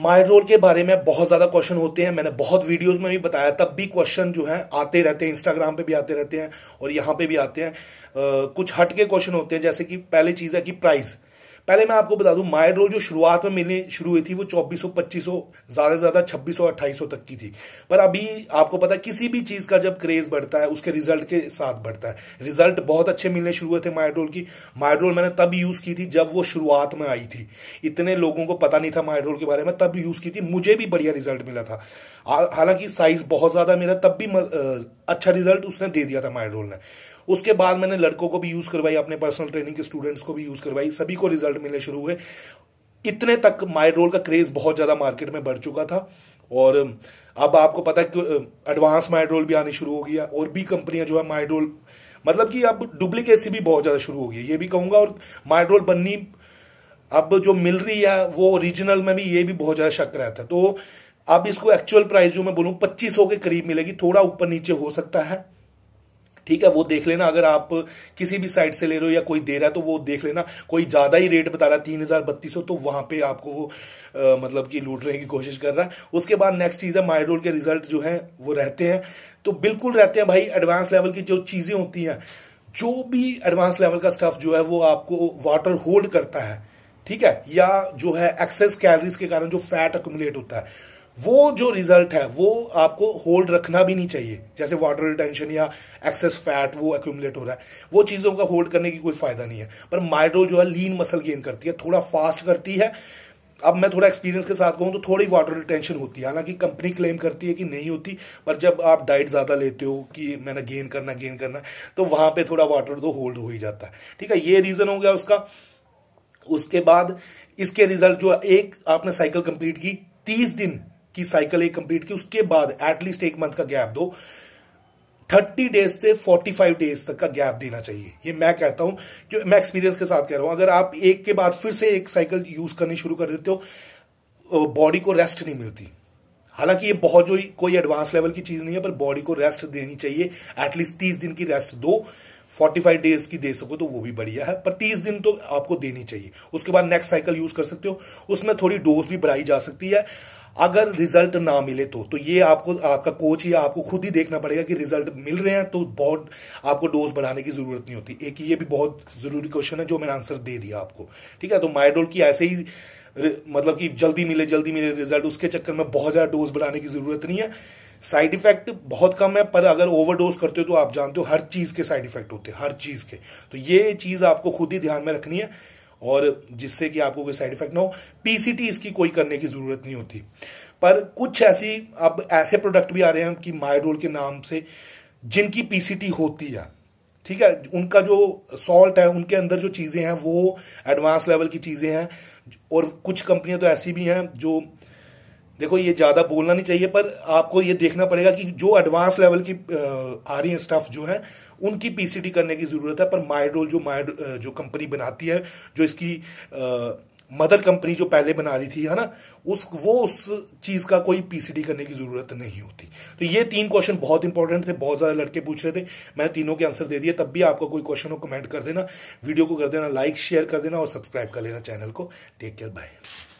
mind role के बारे में बहुत ज़्यादा क्वेश्चन होते हैं मैंने बहुत वीडियोस में भी बताया तब भी क्वेश्चन जो है आते रहते हैं इंस्टाग्राम पे भी आते रहते हैं और यहाँ पे भी आते हैं आ, कुछ हट के क्वेश्चन होते हैं जैसे कि पहली चीज़ है कि प्राइस पहले मैं आपको बता दूं माइड्रोल जो शुरुआत में मिलने शुरू हुई थी वो 2400 2500 ज़्यादा से ज़्यादा 2600 2800 तक की थी पर अभी आपको पता है किसी भी चीज़ का जब क्रेज़ बढ़ता है उसके रिजल्ट के साथ बढ़ता है रिजल्ट बहुत अच्छे मिलने शुरू हुए थे माइड्रोल की माइड्रोल मैंने तब यूज़ की थी जब वो शुरुआत में आई थी इतने लोगों को पता नहीं था माइड्रोल के बारे में तब यूज़ की थी मुझे भी बढ़िया रिजल्ट मिला था हालांकि साइज़ बहुत ज़्यादा मेरा तब भी अच्छा रिजल्ट उसने दे दिया था माइड्रोल ने उसके बाद मैंने लड़कों को भी यूज़ करवाई अपने पर्सनल ट्रेनिंग के स्टूडेंट्स को भी यूज़ करवाई सभी को रिजल्ट मिलने शुरू हुए इतने तक माई रोल का क्रेज़ बहुत ज़्यादा मार्केट में बढ़ चुका था और अब आपको पता है कि एडवांस माइड्रोल भी आनी शुरू हो गया और भी कंपनियां जो है माइड्रोल मतलब कि अब डुप्लीकेसी भी बहुत ज़्यादा शुरू हो गई ये भी कहूंगा और माइड्रोल बननी अब जो मिल रही है वो ओरिजिनल में भी ये भी बहुत ज़्यादा शक रहता है तो अब इसको एक्चुअल प्राइस जो मैं बोलूँ पच्चीस के करीब मिलेगी थोड़ा ऊपर नीचे हो सकता है ठीक है वो देख लेना अगर आप किसी भी साइट से ले रहे हो या कोई दे रहा है तो वो देख लेना कोई ज़्यादा ही रेट बता रहा है तीन हज़ार बत्तीस सौ तो वहाँ पे आपको वो आ, मतलब कि लूटने की कोशिश कर रहा है उसके बाद नेक्स्ट चीज़ है माइड्रोल के रिजल्ट जो है वो रहते हैं तो बिल्कुल रहते हैं भाई एडवांस लेवल की जो चीज़ें होती हैं जो भी एडवांस लेवल का स्टफ जो है वो आपको वाटर होल्ड करता है ठीक है या जो है एक्सेस कैलरीज के कारण जो फैट अकोमुलेट होता है वो जो रिजल्ट है वो आपको होल्ड रखना भी नहीं चाहिए जैसे वाटर रिटेंशन या एक्सेस फैट वो एक्यूमुलेट हो रहा है वो चीज़ों का होल्ड करने की कोई फायदा नहीं है पर माइड्रो जो है लीन मसल गेन करती है थोड़ा फास्ट करती है अब मैं थोड़ा एक्सपीरियंस के साथ कहूँ तो थोड़ी वाटर रिटेंशन होती है हालांकि कंपनी क्लेम करती है कि नहीं होती पर जब आप डाइट ज़्यादा लेते हो कि मैंने गेन करना गेन करना तो वहाँ पर थोड़ा वाटर तो होल्ड हो ही जाता है ठीक है ये रीज़न हो गया उसका उसके बाद इसके रिजल्ट जो एक आपने साइकिल कंप्लीट की तीस दिन की साइकिल एक कंप्लीट की उसके बाद एटलीस्ट एक मंथ का गैप दो थर्टी डेज से फोर्टी फाइव डेज तक का गैप देना चाहिए ये मैं कहता हूं कि मैं एक्सपीरियंस के साथ कह रहा हूं अगर आप एक के बाद फिर से एक साइकिल यूज करनी शुरू कर देते हो बॉडी को रेस्ट नहीं मिलती हालांकि ये बहुत जो कोई एडवांस लेवल की चीज नहीं है पर बॉडी को रेस्ट देनी चाहिए एटलीस्ट तीस दिन की रेस्ट दो फोर्टी फाइव डेज की दे सको तो वो भी बढ़िया है पर तीस दिन तो आपको देनी चाहिए उसके बाद नेक्स्ट साइकिल यूज कर सकते हो उसमें थोड़ी डोज भी बढ़ाई जा सकती है अगर रिजल्ट ना मिले तो तो ये आपको आपका कोच या आपको खुद ही देखना पड़ेगा कि रिजल्ट मिल रहे हैं तो बहुत आपको डोज बढ़ाने की ज़रूरत नहीं होती एक ये भी बहुत ज़रूरी क्वेश्चन है जो मैंने आंसर दे दिया आपको ठीक है तो माइडोल की ऐसे ही मतलब कि जल्दी मिले जल्दी मिले रिजल्ट उसके चक्कर में बहुत ज़्यादा डोज बढ़ाने की ज़रूरत नहीं है साइड इफेक्ट बहुत कम है पर अगर ओवरडोज करते हो तो आप जानते हो हर चीज़ के साइड इफेक्ट होते हैं हर चीज़ के तो ये चीज़ आपको खुद ही ध्यान में रखनी है और जिससे कि आपको कोई साइड इफेक्ट ना हो पीसीटी इसकी कोई करने की ज़रूरत नहीं होती पर कुछ ऐसी अब ऐसे प्रोडक्ट भी आ रहे हैं कि मायडोल के नाम से जिनकी पीसीटी होती है ठीक है उनका जो सॉल्ट है उनके अंदर जो चीज़ें हैं वो एडवांस लेवल की चीज़ें हैं और कुछ कंपनियां तो ऐसी भी हैं जो देखो ये ज़्यादा बोलना नहीं चाहिए पर आपको ये देखना पड़ेगा कि जो एडवांस लेवल की आ रही है स्टाफ जो है उनकी पीसीटी करने की ज़रूरत है पर माइडोल जो माइड जो कंपनी बनाती है जो इसकी मदर कंपनी जो पहले बना रही थी है ना उस वो उस चीज़ का कोई पीसीडी करने की ज़रूरत नहीं होती तो ये तीन क्वेश्चन बहुत इंपॉर्टेंट थे बहुत ज़्यादा लड़के पूछ रहे थे मैंने तीनों के आंसर दे दिए तब भी आपका कोई क्वेश्चन हो कमेंट कर देना वीडियो को कर देना लाइक शेयर कर देना और सब्सक्राइब कर लेना चैनल को टेक केयर बाय